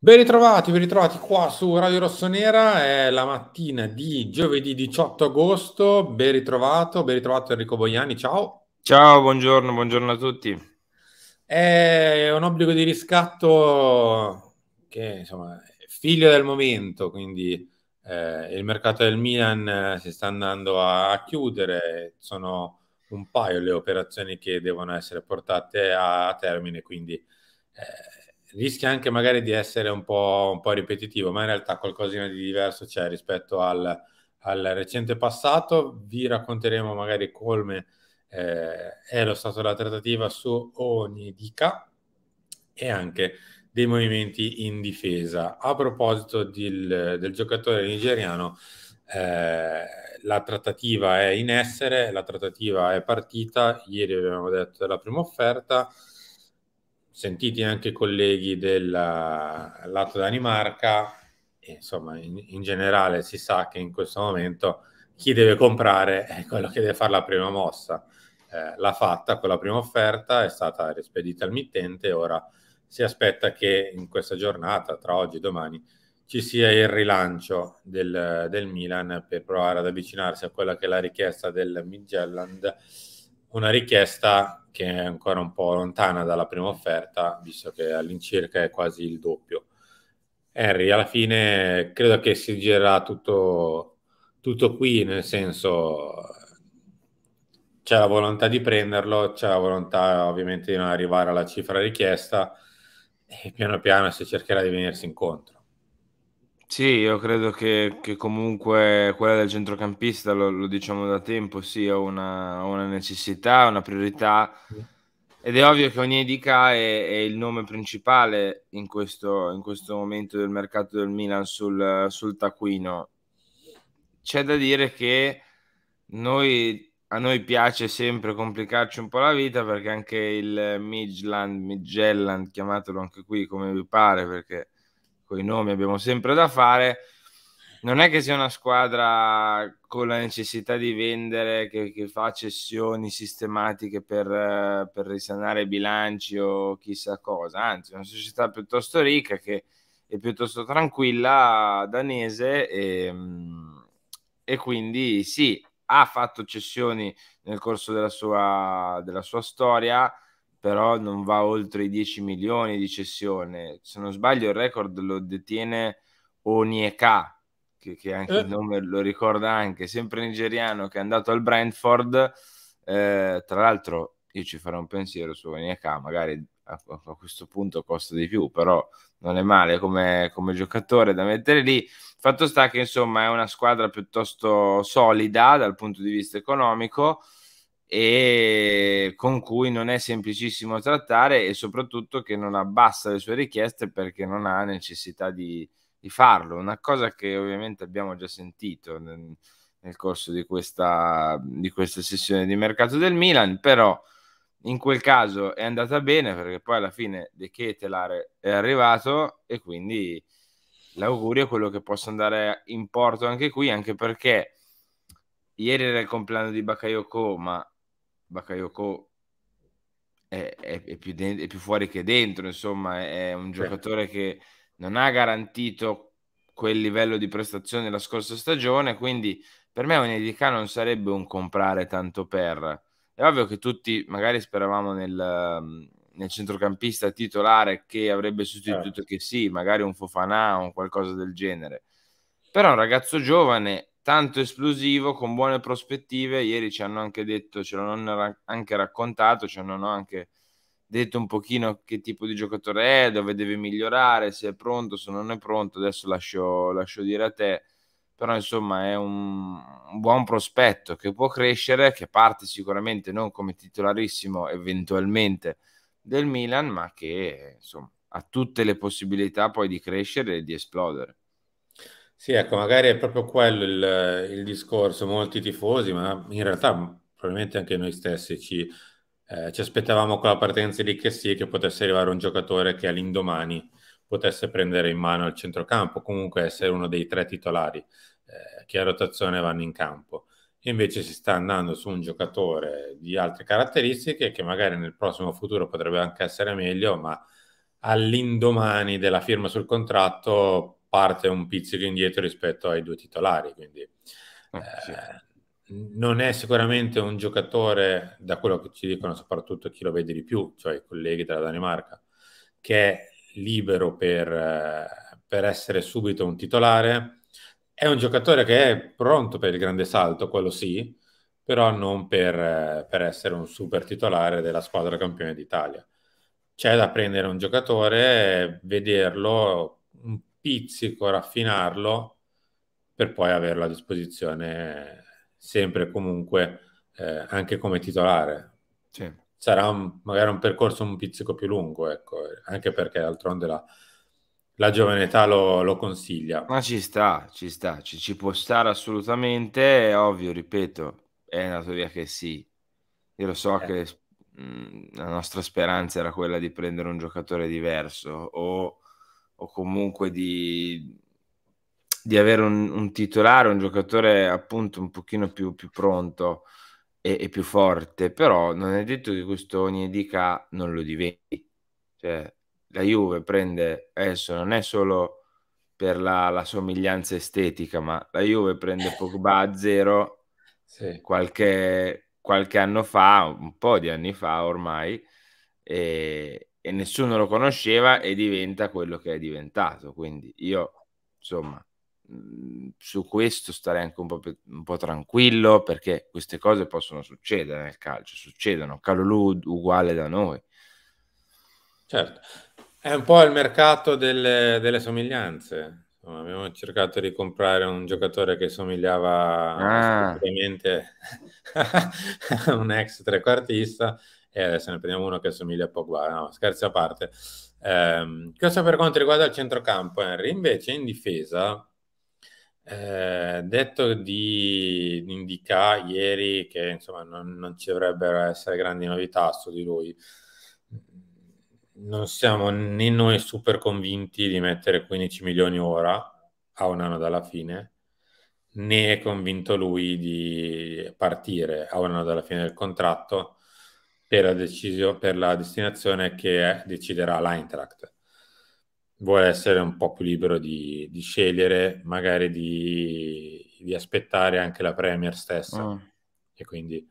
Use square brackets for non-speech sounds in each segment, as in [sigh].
Ben ritrovati, ben ritrovati qua su Radio Rossonera, è la mattina di giovedì 18 agosto, ben ritrovato, ben ritrovato Enrico Boiani, ciao. Ciao, buongiorno, buongiorno a tutti. È un obbligo di riscatto che insomma è figlio del momento, quindi eh, il mercato del Milan eh, si sta andando a chiudere, sono un paio le operazioni che devono essere portate a, termine, quindi... Eh, rischia anche magari di essere un po', un po', ripetitivo, ma in realtà qualcosina di diverso c'è rispetto al, al recente passato. Vi racconteremo magari come eh, è lo stato della trattativa su ogni dica e anche dei movimenti in difesa. A proposito di, del giocatore nigeriano, eh, la trattativa è in essere, la trattativa è partita, ieri abbiamo detto della prima offerta sentiti anche i colleghi della Lato Danimarca, insomma in, in, generale si sa che in questo momento chi deve comprare è quello che deve fare la prima mossa. Eh, l'ha fatta con la prima offerta, è stata rispedita al mittente, ora si aspetta che in questa giornata, tra oggi e domani, ci sia il rilancio del, del Milan per provare ad avvicinarsi a quella che è la richiesta del Midgelland una richiesta che è ancora un po' lontana dalla prima offerta, visto che all'incirca è quasi il doppio. Harry, alla fine credo che si girerà tutto, tutto qui, nel senso c'è la volontà di prenderlo, c'è la volontà ovviamente di non arrivare alla cifra richiesta e piano piano si cercherà di venirsi incontro. Sì, io credo che, che comunque quella del centrocampista, lo, lo diciamo da tempo, sia una, una, necessità, una priorità. Ed è ovvio che Onyedika è, è il nome principale in questo, in questo momento del mercato del Milan sul, sul taccuino. C'è da dire che noi, a noi piace sempre complicarci un po' la vita perché anche il Midland, Midgelland, chiamatelo anche qui come vi pare perché con i nomi abbiamo sempre da fare. Non è che sia una squadra con la necessità di vendere, che, che fa cessioni sistematiche per, per, risanare bilanci o chissà cosa, anzi è una società piuttosto ricca che è piuttosto tranquilla, danese, e, e quindi sì, ha fatto cessioni nel corso della sua, della sua storia, però non va oltre i 10 milioni di cessione. Se non sbaglio il record lo detiene Onieka, che, che anche eh. il nome lo ricorda anche, sempre nigeriano che è andato al Brentford. Eh, tra l'altro io ci farò un pensiero su Onieka, magari a, a, questo punto costa di più, però non è male come, come giocatore da mettere lì. Fatto sta che insomma è una squadra piuttosto solida dal punto di vista economico e con cui non è semplicissimo trattare e soprattutto che non abbassa le sue richieste perché non ha necessità di, di farlo, una cosa che ovviamente abbiamo già sentito nel, nel corso di questa, di questa sessione di mercato del Milan, però in quel caso è andata bene perché poi alla fine De Ketelare è arrivato e quindi l'augurio è quello che possa andare in porto anche qui, anche perché ieri era il compleanno di Bakayoko, ma Bakayoko è, è, è, più de- è, più fuori che dentro, insomma, è un giocatore certo. che non ha garantito quel livello di prestazione la scorsa stagione, quindi per me Onedica non sarebbe un comprare tanto per. È ovvio che tutti magari speravamo nel, nel centrocampista titolare che avrebbe sostituito certo. che sì, magari un Fofanà o qualcosa del genere. Però un ragazzo giovane tanto esplosivo, con buone prospettive. Ieri ci hanno anche detto, ce l'hanno anche raccontato, ci hanno anche detto un pochino che tipo di giocatore è, dove deve migliorare, se è pronto, se non è pronto. Adesso lascio, lascio dire a te. Però insomma è un, buon prospetto che può crescere, che parte sicuramente non come titolarissimo eventualmente del Milan, ma che insomma, ha tutte le possibilità poi di crescere e di esplodere. Sì, ecco, magari è proprio quello il, il discorso, molti tifosi, ma in realtà probabilmente anche noi stessi ci, eh, ci aspettavamo con la partenza di Chessie che potesse arrivare un giocatore che all'indomani potesse prendere in mano il centrocampo, comunque essere uno dei tre titolari eh, che a rotazione vanno in campo. Invece si sta andando su un giocatore di altre caratteristiche che magari nel prossimo futuro potrebbe anche essere meglio, ma all'indomani della firma sul contratto parte un pizzico indietro rispetto ai due titolari, quindi ah, eh, sì. non è sicuramente un giocatore, da quello che ci dicono soprattutto chi lo vede di più, cioè i colleghi della Danimarca, che è libero per, eh, per essere subito un titolare, è un giocatore che è pronto per il grande salto, quello sì, però non per, eh, per essere un super titolare della squadra campione d'Italia. C'è da prendere un giocatore, vederlo, pizzico, raffinarlo per poi averlo a disposizione sempre e comunque eh, anche come titolare. Sì. Sarà un, magari un percorso un pizzico più lungo, ecco, anche perché d'altronde la, la giovane età lo, lo, consiglia. Ma ci sta, ci sta, ci, ci può stare assolutamente, è ovvio, ripeto, è una teoria che sì. Io lo so eh. che mh, mm, la nostra speranza era quella di prendere un giocatore diverso o o comunque di, di avere un, un, titolare, un giocatore appunto un pochino più, più pronto e, e, più forte, però non è detto che questo Onyedica non lo diventi. Cioè, la Juve prende adesso non è solo per la, la somiglianza estetica, ma la Juve prende Pogba a zero [laughs] sì. qualche, qualche anno fa, un po' di anni fa ormai, e, e nessuno lo conosceva e diventa quello che è diventato. Quindi io, insomma, mhmm, su questo starei anche un po', un po tranquillo perché queste cose possono succedere nel calcio, succedono. Calolù uguale da noi. Certo, è un po' il mercato delle, delle somiglianze. abbiamo cercato di comprare un giocatore che somigliava ah. [laughs] a un ex trequartista e adesso ne prendiamo uno che assomiglia a Pogba, no, scherzi a parte. Eh, questo per quanto riguarda il centrocampo, Henry, invece in difesa, eh, detto di Indica ieri che insomma non, non, ci dovrebbero essere grandi novità su di lui, non siamo né noi super convinti di mettere 15 milioni ora a un anno dalla fine, né è convinto lui di partire a un anno dalla fine del contratto per la, decisio- per la destinazione che è, deciderà l'Eintracht. Vuole essere un po' più libero di, di scegliere, magari di, di, aspettare anche la Premier stessa. Oh. E quindi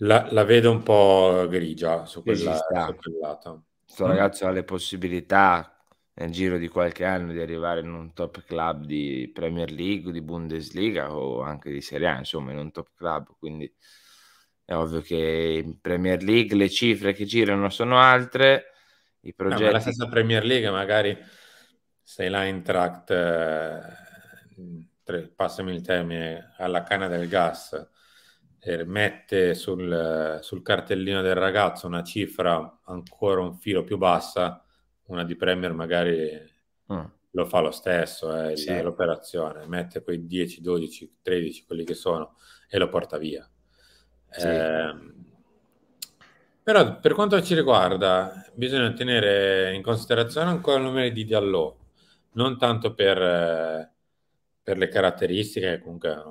la, la, vedo un po' grigia su, quella, su quel lato. Questo mm. ragazzo ha le possibilità nel giro di qualche anno di arrivare in un top club di Premier League, di Bundesliga o anche di Serie A, insomma, in un top club. Quindi è ovvio che in Premier League le cifre che girano sono altre, i progetti... No, la stessa Premier League magari sei se l'Eintracht, eh, passami il termine, alla canna del gas mette sul, sul, cartellino del ragazzo una cifra ancora un filo più bassa, una di Premier magari mm. lo fa lo stesso, eh, sì. l'operazione, mette quei 10, 12, 13, quelli che sono, e lo porta via. Ehm, però per quanto ci riguarda bisogna tenere in considerazione ancora il numero di Diallo, non tanto per, eh, per le caratteristiche, comunque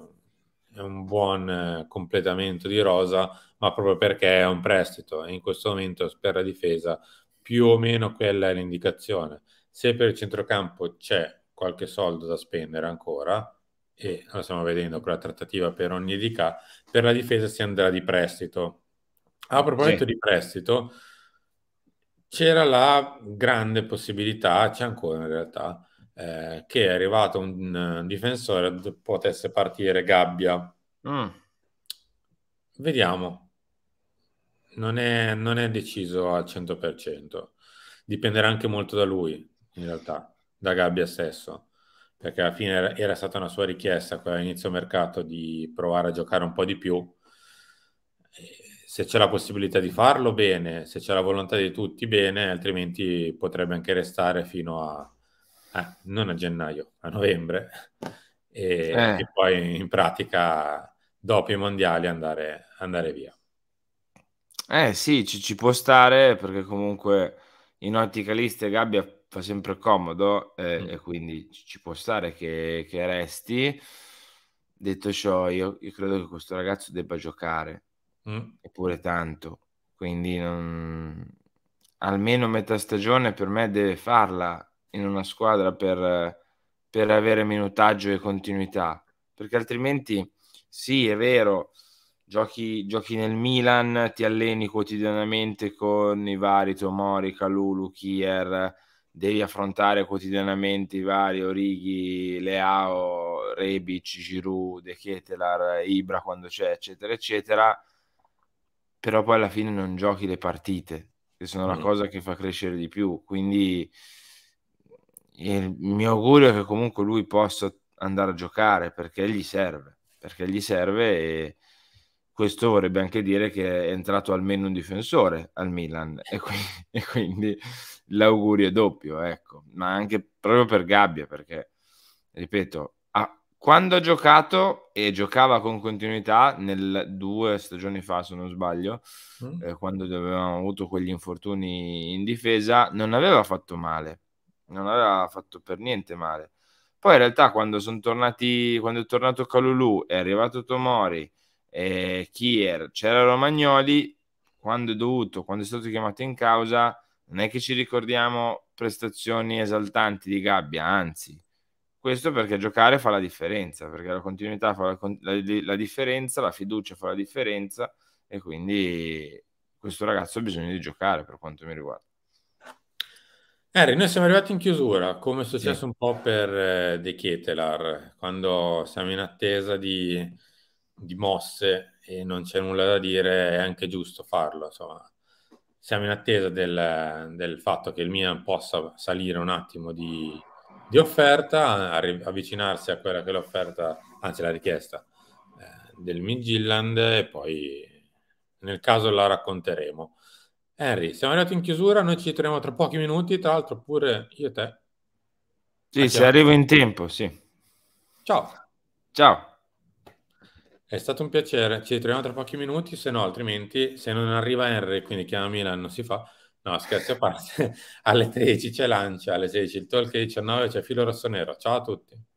è un buon eh, completamento di rosa, ma proprio perché è un prestito e in questo momento per la difesa più o meno quella è l'indicazione. Se per il centrocampo c'è qualche soldo da spendere ancora, e lo stiamo vedendo con la trattativa per ogni di K, per la difesa si andrà di prestito. A proposito sì. di prestito, c'era la grande possibilità, c'è ancora in realtà, eh, che è arrivato un, un difensore potesse partire Gabbia. Mm. Vediamo. Non è, non è deciso al 100%. Dipenderà anche molto da lui, in realtà, da Gabbia stesso perché alla fine era, era stata una sua richiesta quella inizio mercato di provare a giocare un po' di più. Se c'è la possibilità di farlo, bene, se c'è la volontà di tutti, bene, altrimenti potrebbe anche restare fino a, a non a gennaio, a novembre, e, eh. e, poi in pratica dopo i mondiali andare, andare via. Eh sì, ci, ci, può stare perché comunque in i nauticalisti Gabbia fa sempre comodo eh, mm. e quindi ci può stare che, che resti. Detto ciò, io, io, credo che questo ragazzo debba giocare, mm. eppure tanto, quindi non... almeno metà stagione per me deve farla in una squadra per, per avere minutaggio e continuità, perché altrimenti sì, è vero, Giochi, giochi, nel Milan, ti alleni quotidianamente con i vari Tomori, Calulu, Kier, devi affrontare quotidianamente i vari Orighi, Leao, Rebic, Giroud, De Ketelar, Ibra quando c'è, eccetera, eccetera, però poi alla fine non giochi le partite, che sono mm. la cosa che fa crescere di più. Quindi il mio augurio è che comunque lui possa andare a giocare perché gli serve, perché gli serve e questo vorrebbe anche dire che è entrato almeno un difensore al Milan e quindi, [laughs] e quindi l'augurio è doppio, ecco, ma anche proprio per Gabbia, perché, ripeto, a, quando ha giocato e giocava con continuità nel due stagioni fa, se non sbaglio, mm. eh, quando avevamo avuto quegli infortuni in difesa, non aveva fatto male, non aveva fatto per niente male. Poi in realtà quando sono tornati, quando è tornato Calulu, è arrivato Tomori, eh, Kier, c'era Romagnoli, quando è dovuto, quando è stato chiamato in causa, non è che ci ricordiamo prestazioni esaltanti di Gabbia, anzi, questo perché giocare fa la differenza, perché la continuità fa la, la, la differenza, la fiducia fa la differenza e quindi questo ragazzo ha bisogno di giocare per quanto mi riguarda. Harry, noi siamo arrivati in chiusura, come è successo sì. un po' per eh, De Ketelar, quando siamo in attesa di, di mosse e non c'è nulla da dire, è anche giusto farlo. Insomma siamo in attesa del, del fatto che il Milan possa salire un attimo di, di offerta, avvicinarsi a quella che è l'offerta, anzi la richiesta eh, del Midgilland e poi nel caso la racconteremo. Henry, siamo arrivati in chiusura, noi ci troviamo tra pochi minuti, tra l'altro pure io e te. Sì, se arrivo in tempo, sì. Ciao. Ciao. È stato un piacere, ci ritroviamo tra pochi minuti, se no altrimenti se non arriva Henry, quindi chiama Milan, non si fa. No, scherzi a parte, [laughs] alle 13 c'è Lancia, alle 16 il talk 19 c'è Filo Rossonero. Ciao a tutti.